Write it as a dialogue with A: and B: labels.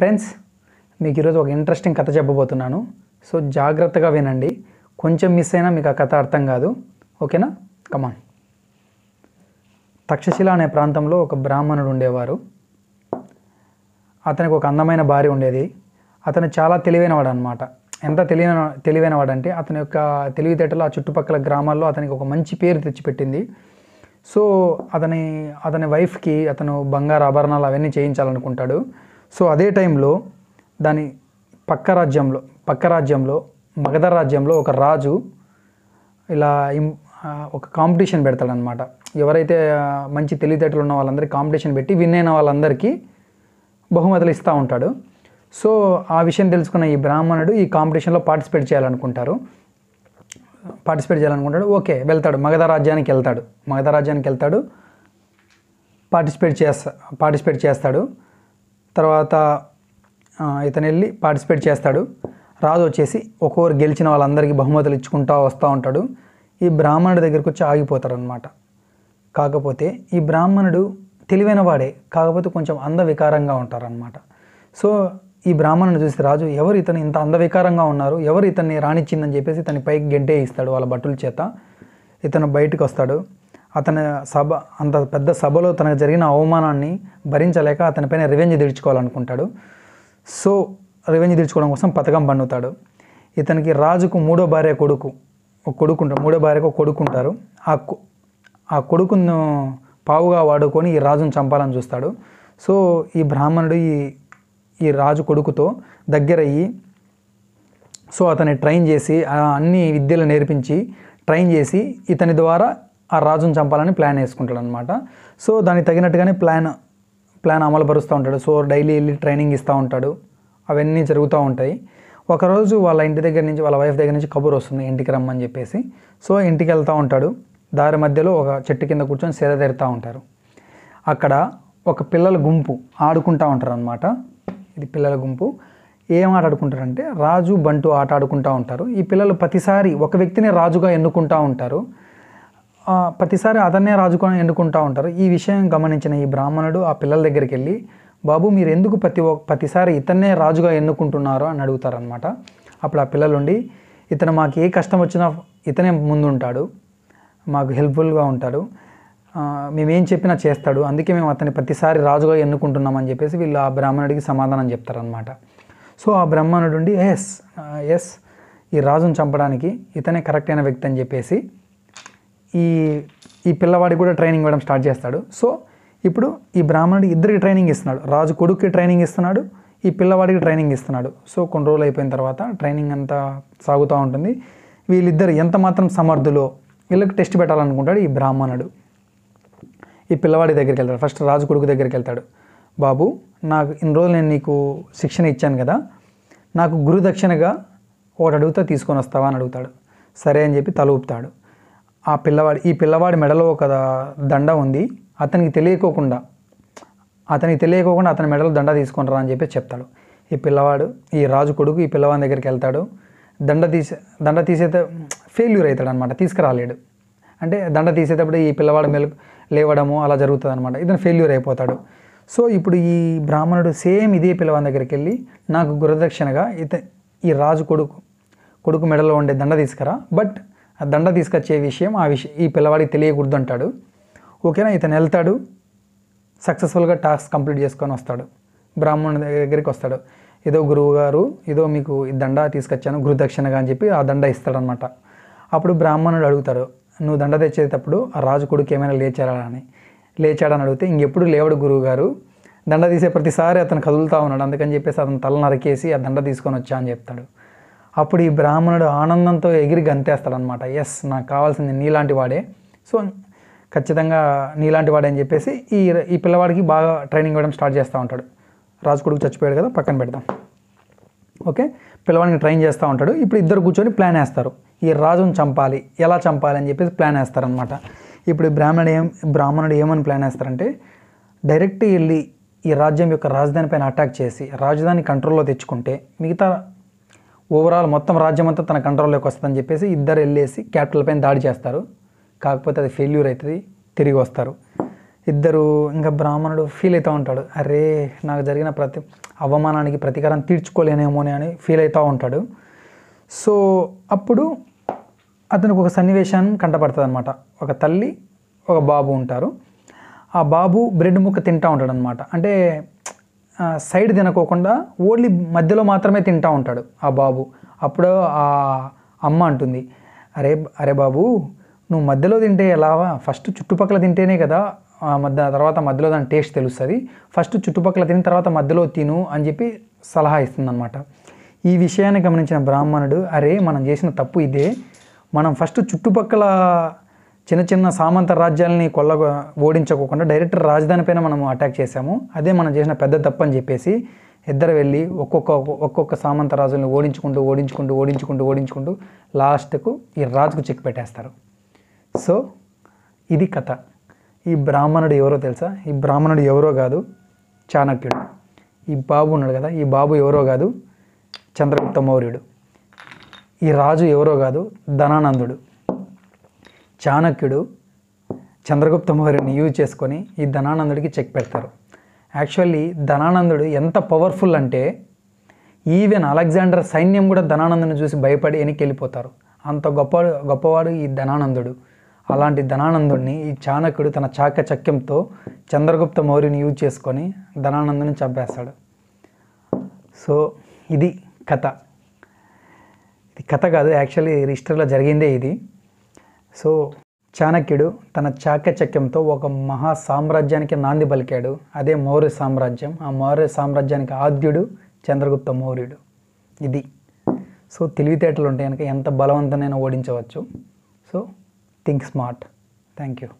A: friends మీకు ఈరోజు ఒక ఇంట్రెస్టింగ్ కథ చెప్పబోతున్నాను సో జాగ్రత్తగా వినండి కొంచెం మిస్ అయినా మీకు ఆ కథ అర్థం కాదు ఓకేనా కమాన్ తక్షశిల అనే ప్రాంతంలో ఒక బ్రాహ్మణుడు ఉండేవారు అతనికి ఒక అందమైన భార్య ఉండేది అతను చాలా తెలివైనవాడు అనమాట ఎంత తెలివైన తెలివైనవాడు అంటే అతని యొక్క తెలివితేటలు ఆ చుట్టుపక్కల గ్రామాల్లో అతనికి ఒక మంచి పేరు తెచ్చిపెట్టింది సో అతని అతని వైఫ్కి అతను బంగారు ఆభరణాలు అవన్నీ చేయించాలనుకుంటాడు సో అదే టైంలో దాని పక్క రాజ్యంలో పక్క రాజ్యంలో మగధ రాజ్యంలో ఒక రాజు ఇలా ఒక కాంపిటీషన్ పెడతాడనమాట ఎవరైతే మంచి తెలివితేటలు ఉన్న వాళ్ళందరికీ కాంపిటీషన్ పెట్టి విన్ అయిన వాళ్ళందరికీ బహుమతులు ఇస్తూ ఉంటాడు సో ఆ విషయం తెలుసుకున్న ఈ బ్రాహ్మణుడు ఈ కాంపిటీషన్లో పార్టిసిపేట్ చేయాలనుకుంటారు పార్టిసిపేట్ చేయాలనుకుంటాడు ఓకే వెళ్తాడు మగధ రాజ్యానికి వెళ్తాడు మగధ రాజ్యానికి వెళ్తాడు పార్టిసిపేట్ చేస్తా పార్టిసిపేట్ చేస్తాడు తర్వాత ఇతను వెళ్ళి పార్టిసిపేట్ చేస్తాడు రాజు వచ్చేసి ఒక్కొక్కరు గెలిచిన వాళ్ళందరికీ బహుమతులు ఇచ్చుకుంటా వస్తూ ఉంటాడు ఈ బ్రాహ్మణుడి దగ్గరకు వచ్చి ఆగిపోతారనమాట కాకపోతే ఈ బ్రాహ్మణుడు తెలివైన వాడే కాకపోతే కొంచెం అందవికారంగా ఉంటారనమాట సో ఈ బ్రాహ్మణుని చూసి రాజు ఎవరు ఇతను ఇంత అందవికారంగా ఉన్నారు ఎవరు ఇతన్ని రాణించిందని చెప్పేసి ఇతని పైకి గెంటే ఇస్తాడు వాళ్ళ బట్టుల చేత ఇతను బయటకు వస్తాడు అతని సభ అంత పెద్ద సభలో తనకు జరిగిన అవమానాన్ని భరించలేక అతనిపైన రివెంజ్ తీర్చుకోవాలనుకుంటాడు సో రివెంజ్ తీర్చుకోవడం కోసం పథకం పండుతాడు ఇతనికి రాజుకు మూడో భార్య కొడుకు ఒక కొడుకు ఉంటారు మూడో భార్యకు కొడుకుంటారు ఆ ఆ కొడుకును పావుగా వాడుకొని ఈ రాజును చంపాలని చూస్తాడు సో ఈ బ్రాహ్మణుడు ఈ ఈ రాజు కొడుకుతో దగ్గరయ్యి సో అతన్ని ట్రైన్ చేసి అన్ని విద్యలు నేర్పించి ట్రైన్ చేసి ఇతని ద్వారా ఆ రాజును చంపాలని ప్లాన్ వేసుకుంటాడు అనమాట సో దానికి తగినట్టుగానే ప్లాన్ ప్లాన్ అమలుపరుస్తూ ఉంటాడు సో డైలీ వెళ్ళి ట్రైనింగ్ ఇస్తూ ఉంటాడు అవన్నీ జరుగుతూ ఉంటాయి ఒకరోజు వాళ్ళ ఇంటి దగ్గర నుంచి వాళ్ళ వైఫ్ దగ్గర నుంచి కబుర్ వస్తుంది ఇంటికి రమ్మని చెప్పేసి సో ఇంటికి వెళ్తూ ఉంటాడు దారి మధ్యలో ఒక చెట్టు కింద కూర్చొని సేద తెరుతూ ఉంటారు అక్కడ ఒక పిల్లల గుంపు ఆడుకుంటూ ఉంటారు అనమాట ఇది పిల్లల గుంపు ఏం ఆట ఆడుకుంటారంటే రాజు బంటు ఆట ఆడుకుంటూ ఉంటారు ఈ పిల్లలు ప్రతిసారి ఒక వ్యక్తిని రాజుగా ఎన్నుకుంటూ ఉంటారు ప్రతిసారి అతన్నే రాజుకొని ఎన్నుకుంటూ ఉంటారు ఈ విషయం గమనించిన ఈ బ్రాహ్మణుడు ఆ పిల్లల దగ్గరికి వెళ్ళి బాబు మీరు ఎందుకు ప్రతి ప్రతిసారి ఇతన్నే రాజుగా ఎన్నుకుంటున్నారు అని అడుగుతారనమాట అప్పుడు ఆ పిల్లలుండి ఇతను మాకు ఏ కష్టం వచ్చినా ఇతనే ముందుంటాడు మాకు హెల్ప్ఫుల్గా ఉంటాడు మేమేం చెప్పినా చేస్తాడు అందుకే మేము అతన్ని ప్రతిసారి రాజుగా ఎన్నుకుంటున్నామని చెప్పేసి వీళ్ళు ఆ బ్రాహ్మణుడికి సమాధానం చెప్తారనమాట సో ఆ బ్రాహ్మణుడు ఎస్ ఎస్ ఈ రాజును చంపడానికి ఇతనే కరెక్ట్ అయిన వ్యక్తి అని చెప్పేసి ఈ ఈ పిల్లవాడికి కూడా ట్రైనింగ్ ఇవ్వడం స్టార్ట్ చేస్తాడు సో ఇప్పుడు ఈ బ్రాహ్మణుడు ఇద్దరికి ట్రైనింగ్ ఇస్తున్నాడు రాజు కొడుకుకి ట్రైనింగ్ ఇస్తున్నాడు ఈ పిల్లవాడికి ట్రైనింగ్ ఇస్తున్నాడు సో కొన్ని రోజులు అయిపోయిన తర్వాత ట్రైనింగ్ అంతా సాగుతూ ఉంటుంది వీళ్ళిద్దరు ఎంత మాత్రం సమర్థులో వీళ్ళకి టెస్ట్ పెట్టాలనుకుంటాడు ఈ బ్రాహ్మణుడు ఈ పిల్లవాడి దగ్గరికి వెళ్తాడు ఫస్ట్ రాజు కొడుకు దగ్గరికి వెళ్తాడు బాబు నాకు ఇన్ని రోజులు నేను నీకు శిక్షణ ఇచ్చాను కదా నాకు గురుదక్షిణగా ఒకటి అడుగుతా తీసుకొని వస్తావా అని అడుగుతాడు సరే అని చెప్పి తల ఊపుతాడు ఆ పిల్లవాడి ఈ పిల్లవాడి మెడలో ఒక దండ ఉంది అతనికి తెలియకోకుండా అతనికి తెలియకోకుండా అతని మెడలో దండ తీసుకుంటారా అని చెప్పి చెప్తాడు ఈ పిల్లవాడు ఈ రాజు కొడుకు ఈ పిల్లవాడి దగ్గరికి వెళ్తాడు దండ తీసే దండ తీసేత ఫెయిల్యూర్ అవుతాడు అనమాట తీసుకురాలేడు అంటే దండ తీసేటప్పుడు ఈ పిల్లవాడు మెలు లేవడము అలా జరుగుతుంది అనమాట ఇతను ఫెయిల్యూర్ అయిపోతాడు సో ఇప్పుడు ఈ బ్రాహ్మణుడు సేమ్ ఇదే పిల్లవాడి దగ్గరికి వెళ్ళి నాకు గురదక్షిణగా ఇత ఈ రాజు కొడుకు కొడుకు మెడలో ఉండే దండ తీసుకురా బట్ దండ తీసుకొచ్చే విషయం ఆ విషయం ఈ పిల్లవాడికి తెలియకూడదు అంటాడు ఓకేనా ఇతను వెళ్తాడు సక్సెస్ఫుల్గా టాస్క్ కంప్లీట్ చేసుకొని వస్తాడు బ్రాహ్మణుని దగ్గరికి వస్తాడు ఏదో గురువు గారు ఏదో మీకు ఈ దండ తీసుకొచ్చాను గురుదక్షిణగా అని చెప్పి ఆ దండ ఇస్తాడనమాట అప్పుడు బ్రాహ్మణుడు అడుగుతాడు నువ్వు దండ తెచ్చేటప్పుడు ఆ రాజు కొడుకు ఏమైనా లేచాడా అని లేచాడని అడిగితే ఇంకెప్పుడు లేవడు గురువు గారు దండ తీసే ప్రతిసారి అతను కదులుతూ ఉన్నాడు అందుకని చెప్పేసి అతను తల నరికేసి ఆ దండ తీసుకొని వచ్చా అని చెప్తాడు అప్పుడు ఈ బ్రాహ్మణుడు ఆనందంతో ఎగిరి గంతేస్తాడనమాట ఎస్ నాకు కావాల్సింది నీలాంటి వాడే సో ఖచ్చితంగా నీలాంటి వాడే అని చెప్పేసి ఈ ఈ పిల్లవాడికి బాగా ట్రైనింగ్ ఇవ్వడం స్టార్ట్ చేస్తూ ఉంటాడు రాజుకొడుకు చచ్చిపోయాడు కదా పక్కన పెడతాం ఓకే పిల్లవాడిని ట్రైన్ చేస్తూ ఉంటాడు ఇప్పుడు ఇద్దరు కూర్చొని ప్లాన్ వేస్తారు ఈ రాజును చంపాలి ఎలా చంపాలి అని చెప్పేసి ప్లాన్ వేస్తారనమాట ఇప్పుడు బ్రాహ్మణుడు ఏం బ్రాహ్మణుడు ఏమని ప్లాన్ వేస్తారంటే డైరెక్ట్ వెళ్ళి ఈ రాజ్యం యొక్క రాజధాని పైన అటాక్ చేసి రాజధాని కంట్రోల్లో తెచ్చుకుంటే మిగతా ఓవరాల్ మొత్తం రాజ్యం అంతా తన కంట్రోల్లోకి వస్తుందని చెప్పేసి ఇద్దరు వెళ్ళేసి క్యాపిటల్ పైన దాడి చేస్తారు కాకపోతే అది ఫెయిల్యూర్ అవుతుంది తిరిగి వస్తారు ఇద్దరు ఇంకా బ్రాహ్మణుడు ఫీల్ అవుతూ ఉంటాడు అరే నాకు జరిగిన ప్రతి అవమానానికి ప్రతీకారం తీర్చుకోలేనేమోనే అని ఫీల్ అవుతూ ఉంటాడు సో అప్పుడు అతనికి ఒక సన్నివేశం కంటపడుతుంది అనమాట ఒక తల్లి ఒక బాబు ఉంటారు ఆ బాబు బ్రెడ్ ముక్క తింటూ ఉంటాడు అనమాట అంటే సైడ్ తినకోకుండా ఓన్లీ మధ్యలో మాత్రమే తింటూ ఉంటాడు ఆ బాబు అప్పుడు ఆ అమ్మ అంటుంది అరే అరే బాబు నువ్వు మధ్యలో తింటే ఎలావా ఫస్ట్ చుట్టుపక్కల తింటేనే కదా మధ్య తర్వాత మధ్యలో దాని టేస్ట్ తెలుస్తుంది ఫస్ట్ చుట్టుపక్కల తిని తర్వాత మధ్యలో తిను అని చెప్పి సలహా ఇస్తుందన్నమాట ఈ విషయాన్ని గమనించిన బ్రాహ్మణుడు అరే మనం చేసిన తప్పు ఇదే మనం ఫస్ట్ చుట్టుపక్కల చిన్న చిన్న సామంత రాజ్యాలని కొల్ల ఓడించకోకుండా డైరెక్ట్ రాజధాని పైన మనం అటాక్ చేశాము అదే మనం చేసిన పెద్ద తప్పు అని చెప్పేసి ఇద్దరు వెళ్ళి ఒక్కొక్క ఒక్కొక్క సామంత రాజుల్ని ఓడించుకుంటూ ఓడించుకుంటూ ఓడించుకుంటూ ఓడించుకుంటూ లాస్ట్కు ఈ రాజుకు చెక్ పెట్టేస్తారు సో ఇది కథ ఈ బ్రాహ్మణుడు ఎవరో తెలుసా ఈ బ్రాహ్మణుడు ఎవరో కాదు చాణక్యుడు ఈ బాబు ఉన్నాడు కదా ఈ బాబు ఎవరో కాదు చంద్రగుప్త మౌర్యుడు ఈ రాజు ఎవరో కాదు ధనానందుడు చాణక్యుడు చంద్రగుప్త మౌర్యని యూజ్ చేసుకొని ఈ ధనానందుడికి చెక్ పెడతారు యాక్చువల్లీ ధనానందుడు ఎంత పవర్ఫుల్ అంటే ఈవెన్ అలెగ్జాండర్ సైన్యం కూడా ధనానందుని చూసి భయపడి వెనక్కి వెళ్ళిపోతారు అంత గొప్ప గొప్పవాడు ఈ ధనానందుడు అలాంటి ధనానందుడిని ఈ చాణక్యుడు తన చాకచక్యంతో చంద్రగుప్త మౌర్యుని యూజ్ చేసుకొని ధనానందుని చంపేస్తాడు సో ఇది కథ ఇది కథ కాదు యాక్చువల్లీ హిస్టరీలో జరిగిందే ఇది సో చాణక్యుడు తన చాకచక్యంతో ఒక మహా సామ్రాజ్యానికి నాంది పలికాడు అదే మౌర్య సామ్రాజ్యం ఆ మౌర్య సామ్రాజ్యానికి ఆద్యుడు చంద్రగుప్త మౌర్యుడు ఇది సో తెలివితేటలు ఉంటాయి కనుక ఎంత బలవంతనైనా ఓడించవచ్చు so think smart thank you